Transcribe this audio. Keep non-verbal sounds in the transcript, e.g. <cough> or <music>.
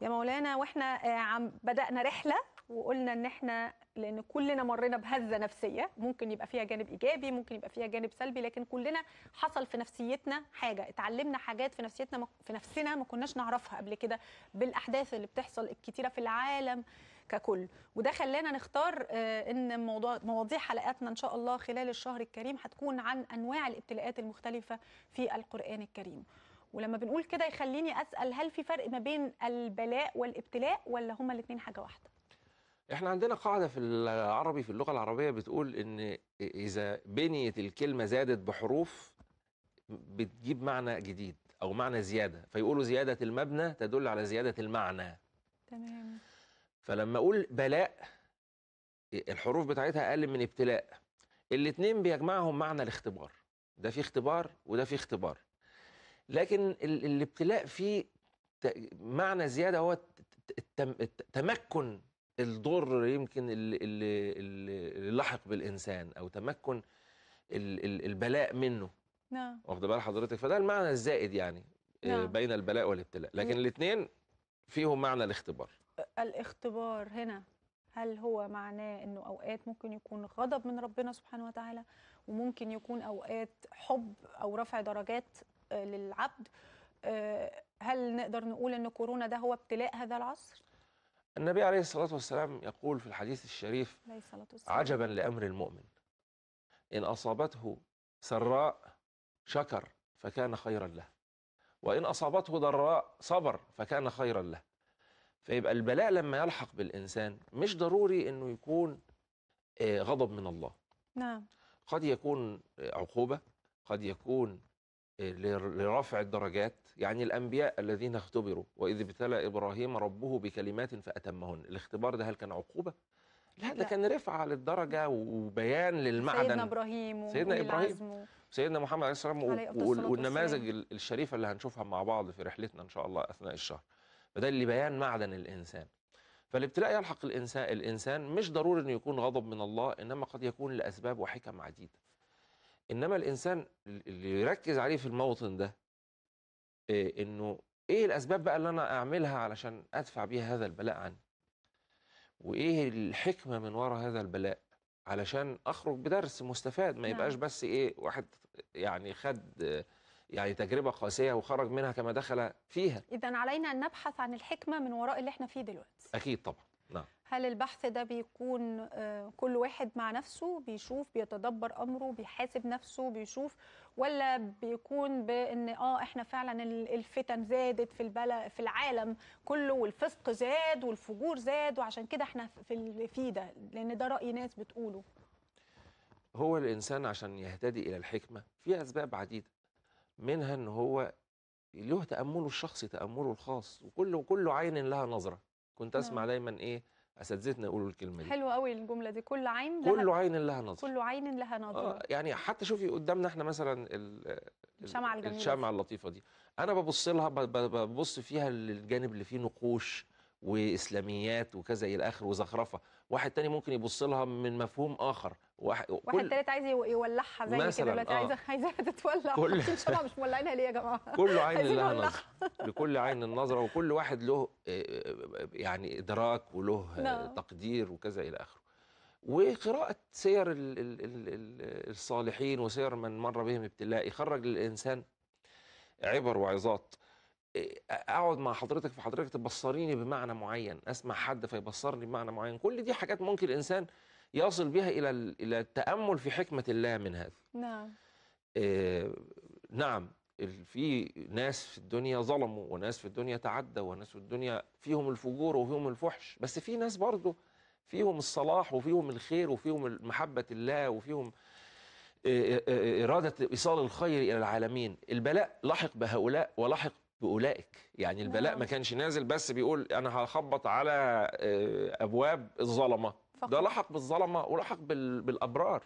يا مولانا واحنا آه، عم بدأنا رحلة وقلنا ان احنا لان كلنا مرينا بهزه نفسيه ممكن يبقى فيها جانب ايجابي ممكن يبقى فيها جانب سلبي لكن كلنا حصل في نفسيتنا حاجه اتعلمنا حاجات في نفسيتنا في نفسنا ما كناش نعرفها قبل كده بالاحداث اللي بتحصل الكتيره في العالم ككل وده خلانا نختار آه، ان موضوع مواضيع حلقاتنا ان شاء الله خلال الشهر الكريم هتكون عن انواع الابتلاءات المختلفه في القران الكريم ولما بنقول كده يخليني اسال هل في فرق ما بين البلاء والابتلاء ولا هما الاثنين حاجه واحده احنا عندنا قاعده في العربي في اللغه العربيه بتقول ان اذا بنيت الكلمه زادت بحروف بتجيب معنى جديد او معنى زياده فيقولوا زياده المبنى تدل على زياده المعنى تمام فلما اقول بلاء الحروف بتاعتها اقل من ابتلاء الاثنين بيجمعهم معنى الاختبار ده في اختبار وده في اختبار لكن الابتلاء فيه معنى زياده هو تمكن الضر يمكن اللي لاحق بالانسان او تمكن البلاء منه نعم واخده بال حضرتك فده المعنى الزائد يعني آه، نعم. بين البلاء والابتلاء لكن الاثنين فيهم معنى الاختبار الاختبار هنا هل هو معناه انه اوقات ممكن يكون غضب من ربنا سبحانه وتعالى وممكن يكون اوقات حب او رفع درجات آه، للعبد آه، هل نقدر نقول أن كورونا ده هو ابتلاء هذا العصر؟ النبي عليه الصلاة والسلام يقول في الحديث الشريف عجبا لأمر المؤمن إن أصابته سراء شكر فكان خيرا له وإن أصابته ضراء صبر فكان خيرا له فيبقى البلاء لما يلحق بالإنسان مش ضروري أنه يكون آه، غضب من الله نعم قد يكون عقوبة قد يكون لرفع الدرجات يعني الأنبياء الذين اختبروا وإذ ابتلى إبراهيم ربه بكلمات فأتمهن الاختبار ده هل كان عقوبة؟ لا ده كان رفعة للدرجة وبيان للمعدن سيدنا إبراهيم سيدنا إبراهيم سيدنا محمد عليه السلام والنماذج الشريفة اللي هنشوفها مع بعض في رحلتنا إن شاء الله أثناء الشهر فده اللي بيان معدن الإنسان فالابتلاء يلحق الإنسان, الإنسان مش ضروري أنه يكون غضب من الله إنما قد يكون لأسباب وحكم عديدة انما الانسان اللي يركز عليه في الموطن ده إيه انه ايه الاسباب بقى اللي انا اعملها علشان ادفع بيها هذا البلاء عني وايه الحكمه من وراء هذا البلاء علشان اخرج بدرس مستفاد ما يبقاش نعم. بس ايه واحد يعني خد يعني تجربه قاسيه وخرج منها كما دخل فيها اذا علينا ان نبحث عن الحكمه من وراء اللي احنا فيه دلوقتي اكيد طبعا نعم هل البحث ده بيكون آه، كل واحد مع نفسه بيشوف بيتدبر امره بيحاسب نفسه بيشوف ولا بيكون بان اه احنا فعلا الفتن زادت في البلد في العالم كله والفسق زاد والفجور زاد وعشان كده احنا في في ده لان ده راي ناس بتقوله هو الانسان عشان يهتدي الى الحكمه في اسباب عديده منها ان هو له تامله الشخصي تامله الخاص وكل كل عين لها نظره كنت اسمع نعم. دايما ايه اساتذتنا يقولوا الكلمه دي حلو قوي الجمله دي كل عين لها كل عين لها نظر كل عين لها نظر آه يعني حتى شوفي قدامنا احنا مثلا الشمعه الجميله الشمعه اللطيفه دي انا ببص لها ببص فيها للجانب اللي فيه نقوش واسلاميات وكذا الى اخره وزخرفه واحد تاني ممكن يبص لها من مفهوم اخر واحد, واحد تالت عايز يولعها زي كده دلوقتي آه. عايزه عايزاها تتولع كل ان شاء الله مش مولعينها ليه يا جماعه <laughs> كل عين لها نظره لكل عين النظره وكل واحد له آه، آه، يعني ادراك وله آه، نعم. تقدير وكذا الى اخره وقراءة سير الصالحين وسير من مر بهم ابتلاء يخرج للإنسان عبر وعظات اقعد مع حضرتك فحضرتك تبصريني بمعنى معين اسمع حد فيبصرني بمعنى معين كل دي حاجات ممكن الانسان يصل بها الى الى التامل في حكمه الله من هذا نعم آه نعم في ناس في الدنيا ظلموا وناس في الدنيا تعدى وناس في الدنيا فيهم الفجور وفيهم الفحش بس في ناس برضه فيهم الصلاح وفيهم الخير وفيهم محبه الله وفيهم إرادة إيصال الخير إلى العالمين البلاء لحق بهؤلاء ولحق باولئك يعني البلاء ما آه. كانش نازل بس بيقول انا هخبط على آه، ابواب الظلمه ده لحق بالظلمه ولحق بالابرار